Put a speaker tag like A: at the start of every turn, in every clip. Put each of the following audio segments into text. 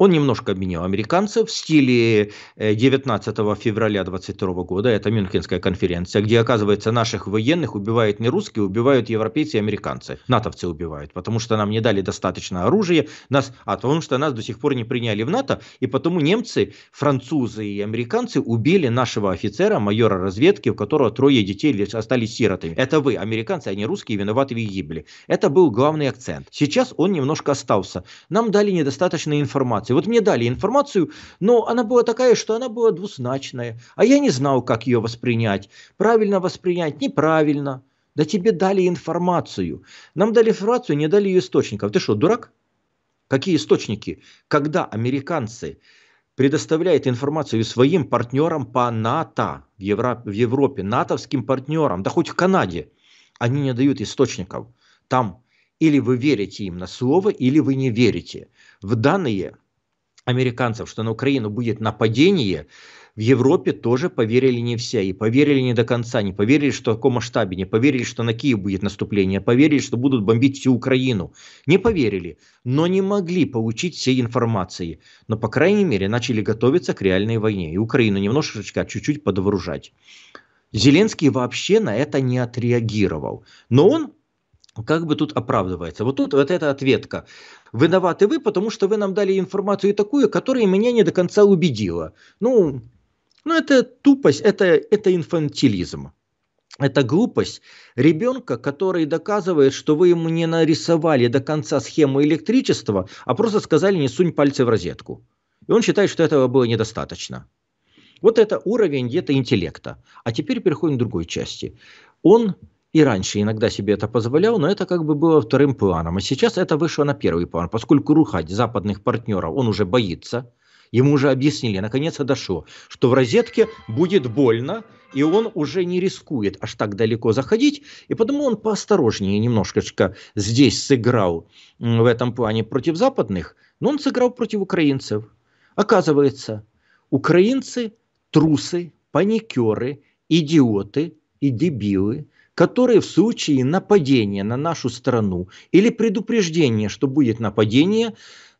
A: Он немножко обменял американцев в стиле 19 э, февраля 22 года, это Мюнхенская конференция, где, оказывается, наших военных убивают не русские, убивают европейцы и американцы. Натовцы убивают, потому что нам не дали достаточно оружия, нас, а потому что нас до сих пор не приняли в НАТО, и потому немцы, французы и американцы убили нашего офицера, майора разведки, у которого трое детей остались сиротами. Это вы, американцы, а не русские, виноваты в их гибели. Это был главный акцент. Сейчас он немножко остался. Нам дали недостаточно информации информации. Вот мне дали информацию, но она была такая, что она была двузначная, а я не знал, как ее воспринять. Правильно воспринять, неправильно. Да тебе дали информацию. Нам дали информацию, не дали ее источников. Ты что, дурак? Какие источники? Когда американцы предоставляют информацию своим партнерам по НАТО в, Евро, в Европе, натовским партнерам, да хоть в Канаде, они не дают источников. Там или вы верите им на слово, или вы не верите. В данные американцев, что на Украину будет нападение, в Европе тоже поверили не все. И поверили не до конца, не поверили, что в таком масштабе, не поверили, что на Киев будет наступление, поверили, что будут бомбить всю Украину. Не поверили, но не могли получить всей информации. Но, по крайней мере, начали готовиться к реальной войне. И Украину немножечко, чуть-чуть подвооружать. Зеленский вообще на это не отреагировал. Но он как бы тут оправдывается? Вот тут вот эта ответка виноваты вы, потому что вы нам дали информацию такую, которая меня не до конца убедила. Ну, ну это тупость, это, это инфантилизм. Это глупость ребенка, который доказывает, что вы ему не нарисовали до конца схему электричества, а просто сказали не сунь пальцы в розетку. И он считает, что этого было недостаточно. Вот это уровень где-то интеллекта. А теперь переходим к другой части. Он и раньше иногда себе это позволял, но это как бы было вторым планом. А сейчас это вышло на первый план, поскольку рухать западных партнеров он уже боится. Ему уже объяснили, наконец-то дошло, что в розетке будет больно, и он уже не рискует аж так далеко заходить, и потому он поосторожнее немножечко здесь сыграл в этом плане против западных, но он сыграл против украинцев. Оказывается, украинцы – трусы, паникеры, идиоты и дебилы – которые в случае нападения на нашу страну или предупреждения, что будет нападение,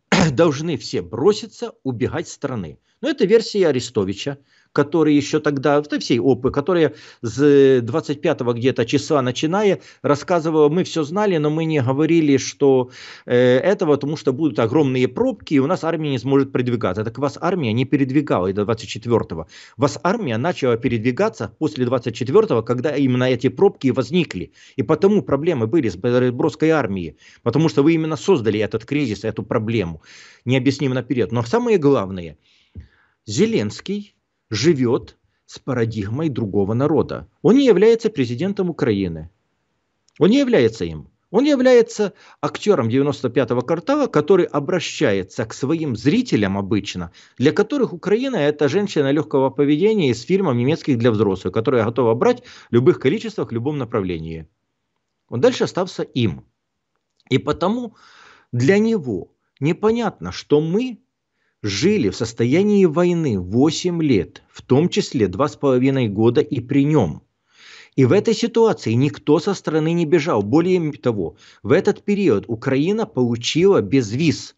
A: должны все броситься, убегать страны. Но это версия Арестовича, который еще тогда, это всей опы, которая с 25 го где-то числа начиная рассказывала, мы все знали, но мы не говорили, что э, этого, потому что будут огромные пробки, и у нас армия не сможет передвигаться. Так вас армия не передвигала и до 24-го. Вас армия начала передвигаться после 24-го, когда именно эти пробки возникли. И потому проблемы были с Бродской армией, потому что вы именно создали этот кризис, эту проблему, не объясним наперед. Но самое главное – Зеленский живет с парадигмой другого народа. Он не является президентом Украины. Он не является им. Он является актером 95-го квартала, который обращается к своим зрителям обычно, для которых Украина – это женщина легкого поведения из фильмов немецких для взрослых, которая готова брать в любых количествах, в любом направлении. Он дальше остался им. И потому для него непонятно, что мы жили в состоянии войны 8 лет, в том числе 2,5 года и при нем. И в этой ситуации никто со стороны не бежал. Более того, в этот период Украина получила безвиз.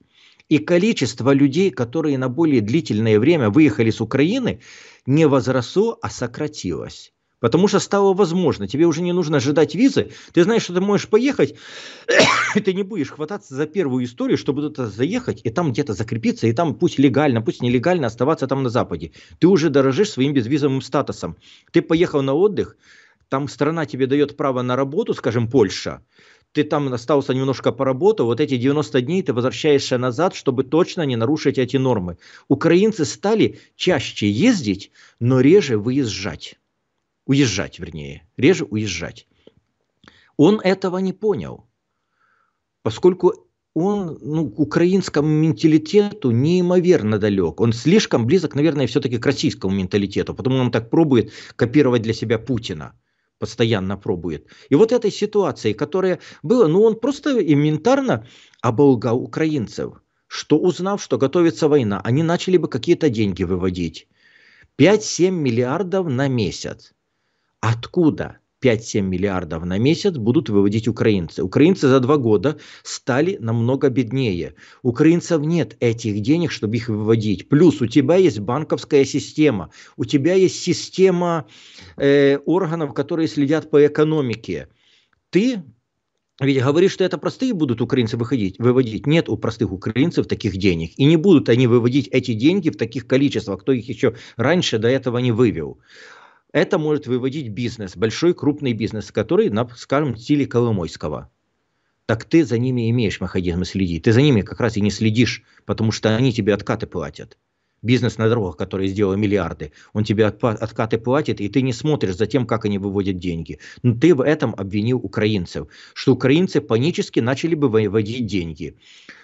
A: И количество людей, которые на более длительное время выехали с Украины, не возросло, а сократилось. Потому что стало возможно. Тебе уже не нужно ожидать визы. Ты знаешь, что ты можешь поехать, и ты не будешь хвататься за первую историю, чтобы туда заехать и там где-то закрепиться, и там пусть легально, пусть нелегально оставаться там на Западе. Ты уже дорожишь своим безвизовым статусом. Ты поехал на отдых, там страна тебе дает право на работу, скажем, Польша, ты там остался немножко по работе, вот эти 90 дней ты возвращаешься назад, чтобы точно не нарушить эти нормы. Украинцы стали чаще ездить, но реже выезжать уезжать, вернее, реже уезжать. Он этого не понял, поскольку он ну, к украинскому менталитету неимоверно далек. Он слишком близок, наверное, все-таки к российскому менталитету, потому он так пробует копировать для себя Путина постоянно пробует. И вот этой ситуации, которая была, ну он просто элементарно оболгал украинцев, что узнав, что готовится война, они начали бы какие-то деньги выводить. 5-7 миллиардов на месяц откуда 5-7 миллиардов на месяц будут выводить украинцы. Украинцы за два года стали намного беднее. Украинцев нет этих денег, чтобы их выводить. Плюс у тебя есть банковская система, у тебя есть система э, органов, которые следят по экономике. Ты ведь говоришь, что это простые будут украинцы выходить, выводить. Нет у простых украинцев таких денег. И не будут они выводить эти деньги в таких количествах, кто их еще раньше до этого не вывел. Это может выводить бизнес, большой крупный бизнес, который, скажем, в стиле Коломойского. Так ты за ними имеешь механизмы следить. Ты за ними как раз и не следишь, потому что они тебе откаты платят. Бизнес на дорогах, который сделал миллиарды, он тебе откаты платит, и ты не смотришь за тем, как они выводят деньги. Но ты в этом обвинил украинцев, что украинцы панически начали бы выводить деньги.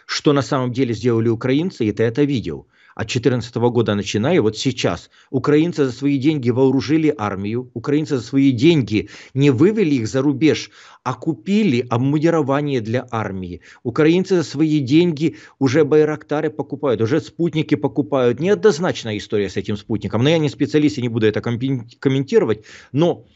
A: Что на самом деле сделали украинцы, и ты это видел – от 2014 года начиная, вот сейчас, украинцы за свои деньги вооружили армию, украинцы за свои деньги не вывели их за рубеж, а купили обмундирование для армии. Украинцы за свои деньги уже байрактары покупают, уже спутники покупают. Неоднозначная история с этим спутником, но я не специалист и не буду это комментировать, но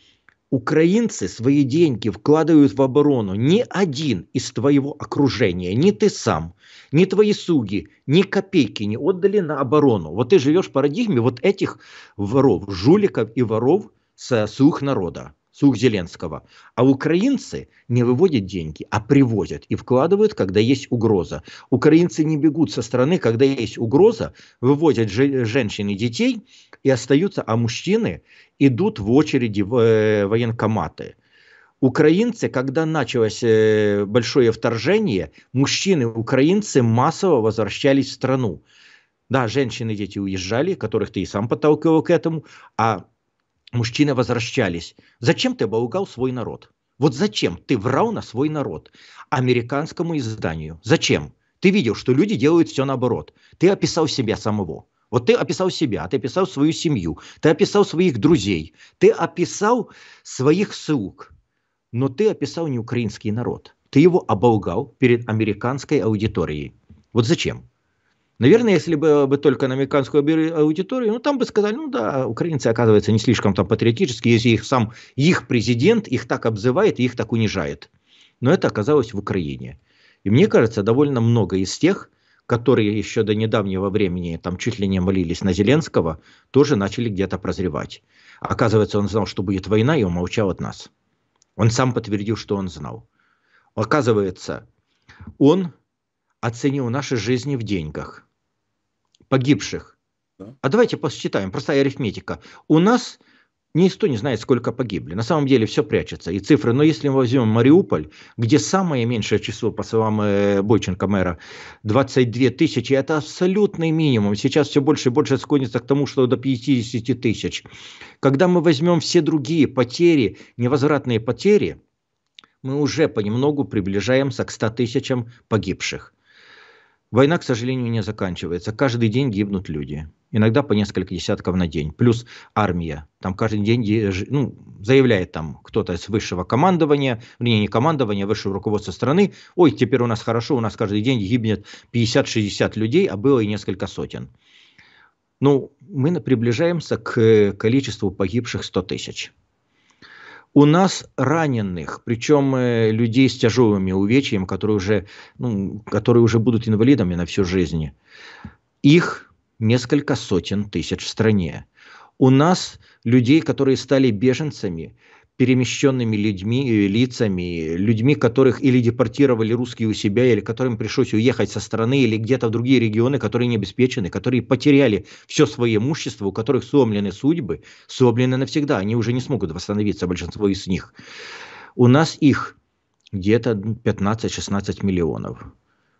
A: Украинцы свои деньги вкладывают в оборону. Ни один из твоего окружения, ни ты сам, ни твои суги, ни копейки не отдали на оборону. Вот ты живешь в парадигме вот этих воров, жуликов и воров со слух народа слух Зеленского. А украинцы не выводят деньги, а привозят и вкладывают, когда есть угроза. Украинцы не бегут со стороны, когда есть угроза, выводят женщин и детей и остаются, а мужчины идут в очереди в э, военкоматы. Украинцы, когда началось э, большое вторжение, мужчины-украинцы массово возвращались в страну. Да, женщины и дети уезжали, которых ты и сам подталкивал к этому, а мужчины возвращались. Зачем ты оболгал свой народ? Вот зачем ты врал на свой народ? Американскому изданию. Зачем? Ты видел, что люди делают все наоборот. Ты описал себя самого. Вот ты описал себя, ты описал свою семью, ты описал своих друзей, ты описал своих слуг, но ты описал не украинский народ. Ты его оболгал перед американской аудиторией. Вот зачем? Наверное, если бы, бы только на американскую аудиторию, ну там бы сказали, ну да, украинцы, оказывается, не слишком там патриотически, если их сам их президент их так обзывает и их так унижает. Но это оказалось в Украине. И мне кажется, довольно много из тех, которые еще до недавнего времени там чуть ли не молились на Зеленского, тоже начали где-то прозревать. Оказывается, он знал, что будет война, и умолчал от нас. Он сам подтвердил, что он знал. Оказывается, он оценил наши жизни в деньгах погибших. Да. А давайте посчитаем, простая арифметика. У нас никто не знает, сколько погибли. На самом деле все прячется, и цифры. Но если мы возьмем Мариуполь, где самое меньшее число, по словам э, Бойченко, мэра, 22 тысячи, это абсолютный минимум. Сейчас все больше и больше склонится к тому, что до 50 тысяч. Когда мы возьмем все другие потери, невозвратные потери, мы уже понемногу приближаемся к 100 тысячам погибших. Война, к сожалению, не заканчивается. Каждый день гибнут люди. Иногда по несколько десятков на день. Плюс армия. Там каждый день ну, заявляет там кто-то из высшего командования, не, не командования, а высшего руководства страны. Ой, теперь у нас хорошо, у нас каждый день гибнет 50-60 людей, а было и несколько сотен. Ну, мы приближаемся к э, количеству погибших 100 тысяч. У нас раненых, причем э, людей с тяжелыми увечьями, которые уже, ну, которые уже будут инвалидами на всю жизнь. Их несколько сотен тысяч в стране. У нас людей, которые стали беженцами, перемещенными людьми, э, лицами, людьми, которых или депортировали русские у себя, или которым пришлось уехать со страны, или где-то в другие регионы, которые не обеспечены, которые потеряли все свое имущество, у которых сломлены судьбы, сломлены навсегда, они уже не смогут восстановиться, большинство из них. У нас их где-то 15-16 миллионов.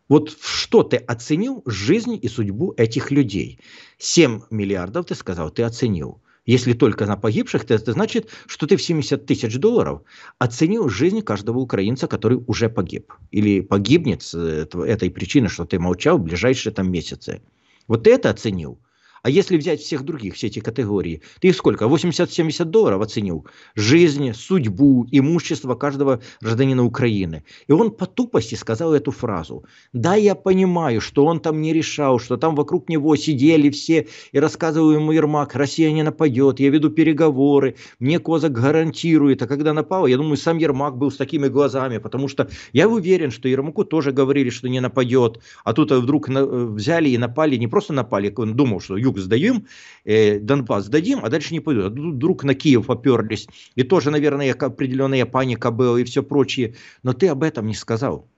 A: Вот что ты оценил жизнь и судьбу этих людей? 7 миллиардов, ты сказал, ты оценил. Если только на погибших, то это значит, что ты в 70 тысяч долларов оценил жизнь каждого украинца, который уже погиб. Или погибнет с этой причины, что ты молчал в ближайшие там месяцы. Вот ты это оценил – а если взять всех других, все эти категории, ты их сколько? 80-70 долларов оценил? Жизнь, судьбу, имущество каждого гражданина Украины. И он по тупости сказал эту фразу. Да, я понимаю, что он там не решал, что там вокруг него сидели все и рассказывал ему Ермак, Россия не нападет, я веду переговоры, мне Козак гарантирует. А когда напал, я думаю, сам Ермак был с такими глазами, потому что я уверен, что Ермаку тоже говорили, что не нападет. А тут вдруг э, взяли и напали, не просто напали, он думал, что Юг юг сдаем, э, Донбасс сдадим, а дальше не пойдут. А вдруг на Киев оперлись. И тоже, наверное, определенная паника была и все прочее. Но ты об этом не сказал.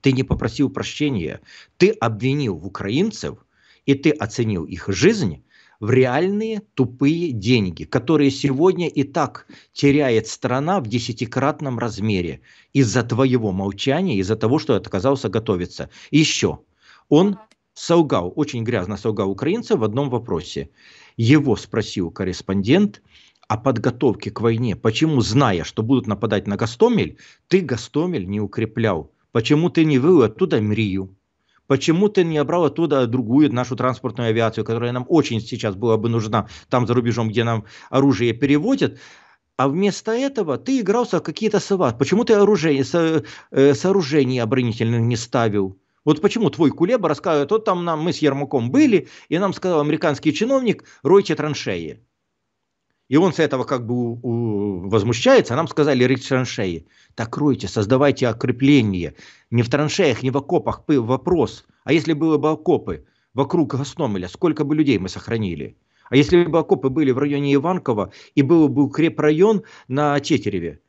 A: Ты не попросил прощения. Ты обвинил украинцев, и ты оценил их жизнь в реальные тупые деньги, которые сегодня и так теряет страна в десятикратном размере из-за твоего молчания, из-за того, что отказался готовиться. И еще, он Солгал, очень грязно солгал украинцев в одном вопросе. Его спросил корреспондент о подготовке к войне. Почему, зная, что будут нападать на Гастомель, ты Гастомель не укреплял? Почему ты не вывел оттуда Мрию? Почему ты не брал оттуда другую нашу транспортную авиацию, которая нам очень сейчас была бы нужна там за рубежом, где нам оружие переводят? А вместо этого ты игрался в какие-то салат. Почему ты оружие, со, э, сооружений оборонительных не ставил? Вот почему твой Кулеба рассказывает, вот там нам, мы с Ермаком были, и нам сказал американский чиновник, ройте траншеи. И он с этого как бы у, у, возмущается, а нам сказали рыть траншеи. Так ройте, создавайте окрепление. Не в траншеях, не в окопах вопрос. А если было бы окопы вокруг Гостомеля, сколько бы людей мы сохранили? А если бы окопы были в районе Иванкова и был бы укрепрайон на Тетереве,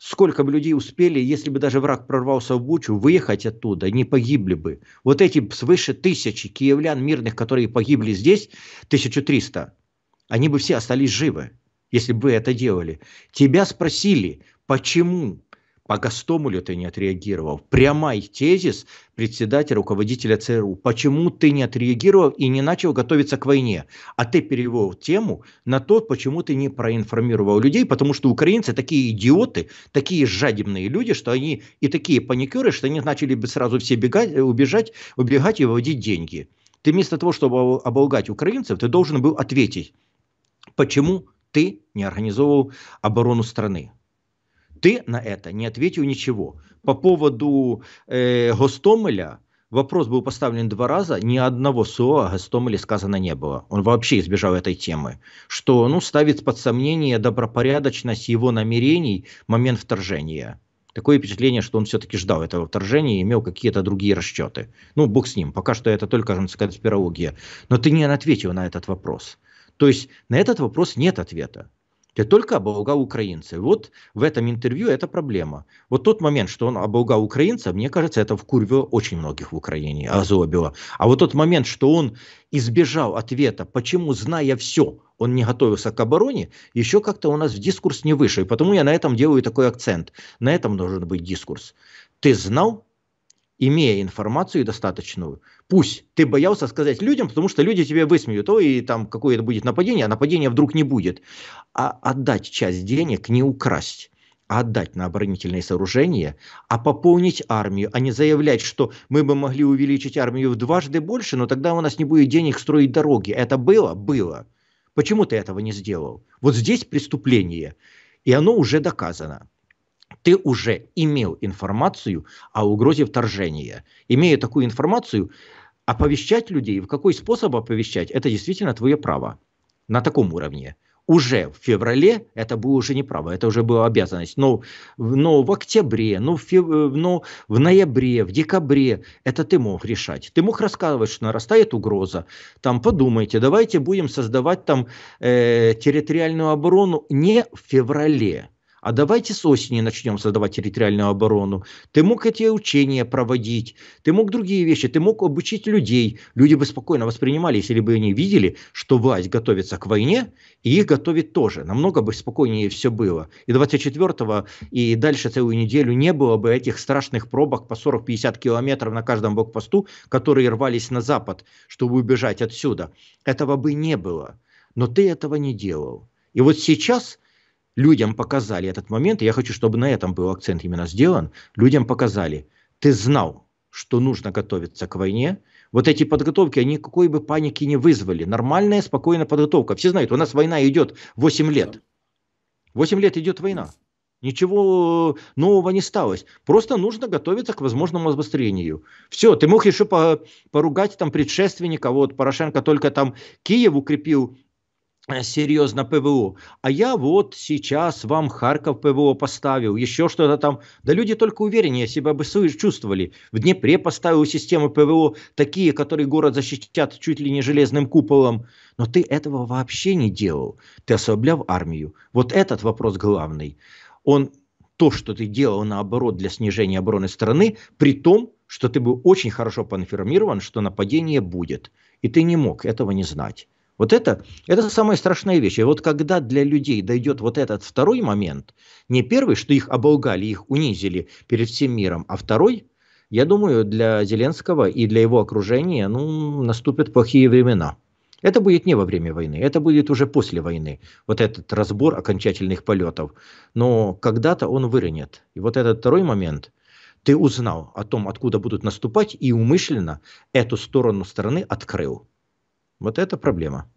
A: сколько бы людей успели, если бы даже враг прорвался в Бучу, выехать оттуда, не погибли бы. Вот эти свыше тысячи киевлян мирных, которые погибли здесь, 1300, они бы все остались живы, если бы это делали. Тебя спросили, почему по Гастомулю ты не отреагировал. Прямой тезис председателя, руководителя ЦРУ. Почему ты не отреагировал и не начал готовиться к войне? А ты перевел тему на то, почему ты не проинформировал людей, потому что украинцы такие идиоты, такие жадебные люди, что они и такие паникеры, что они начали бы сразу все бегать, убежать, убегать и выводить деньги. Ты вместо того, чтобы оболгать украинцев, ты должен был ответить, почему ты не организовал оборону страны. Ты на это не ответил ничего. По поводу э, Гостомеля вопрос был поставлен два раза, ни одного слова о Гостомеле сказано не было. Он вообще избежал этой темы, что ну, ставит под сомнение добропорядочность его намерений в момент вторжения. Такое впечатление, что он все-таки ждал этого вторжения и имел какие-то другие расчеты. Ну, бог с ним, пока что это только конспирология. Но ты не ответил на этот вопрос. То есть на этот вопрос нет ответа. Я только оболгал украинца. вот в этом интервью это проблема. Вот тот момент, что он оболгал украинца, мне кажется, это вкурвило очень многих в Украине, озлобило. А, а вот тот момент, что он избежал ответа, почему, зная все, он не готовился к обороне, еще как-то у нас в дискурс не вышел. И потому я на этом делаю такой акцент. На этом должен быть дискурс. Ты знал, имея информацию достаточную, пусть ты боялся сказать людям, потому что люди тебе высмеют, то и там какое-то будет нападение, а нападения вдруг не будет. А отдать часть денег, не украсть а отдать на оборонительные сооружения, а пополнить армию, а не заявлять, что мы бы могли увеличить армию в дважды больше, но тогда у нас не будет денег строить дороги. Это было? Было. Почему ты этого не сделал? Вот здесь преступление, и оно уже доказано ты уже имел информацию о угрозе вторжения. Имея такую информацию, оповещать людей, в какой способ оповещать, это действительно твое право на таком уровне. Уже в феврале это было уже не право, это уже была обязанность. Но, но в октябре, но в, фев... Э, но в ноябре, в декабре это ты мог решать. Ты мог рассказывать, что нарастает угроза. Там подумайте, давайте будем создавать там э, территориальную оборону не в феврале а давайте с осени начнем создавать территориальную оборону. Ты мог эти учения проводить, ты мог другие вещи, ты мог обучить людей. Люди бы спокойно воспринимали, если бы они видели, что власть готовится к войне, и их готовит тоже. Намного бы спокойнее все было. И 24-го, и дальше целую неделю не было бы этих страшных пробок по 40-50 километров на каждом блокпосту, которые рвались на запад, чтобы убежать отсюда. Этого бы не было. Но ты этого не делал. И вот сейчас – людям показали этот момент, и я хочу, чтобы на этом был акцент именно сделан, людям показали, ты знал, что нужно готовиться к войне, вот эти подготовки, они какой бы паники не вызвали. Нормальная, спокойная подготовка. Все знают, у нас война идет 8 лет. 8 лет идет война. Ничего э, нового не сталось. Просто нужно готовиться к возможному обострению. Все, ты мог еще по, поругать там предшественника. Вот Порошенко только там Киев укрепил Э, серьезно ПВО. А я вот сейчас вам Харьков ПВО поставил, еще что-то там. Да люди только увереннее себя бы чувствовали. В Днепре поставил системы ПВО, такие, которые город защитят чуть ли не железным куполом. Но ты этого вообще не делал. Ты ослаблял армию. Вот этот вопрос главный. Он то, что ты делал, наоборот, для снижения обороны страны, при том, что ты был очень хорошо поинформирован, что нападение будет. И ты не мог этого не знать. Вот это, это самая страшная вещь. И вот когда для людей дойдет вот этот второй момент, не первый, что их оболгали, их унизили перед всем миром, а второй, я думаю, для Зеленского и для его окружения ну, наступят плохие времена. Это будет не во время войны, это будет уже после войны. Вот этот разбор окончательных полетов. Но когда-то он выронит. И вот этот второй момент, ты узнал о том, откуда будут наступать, и умышленно эту сторону страны открыл. Вот это проблема.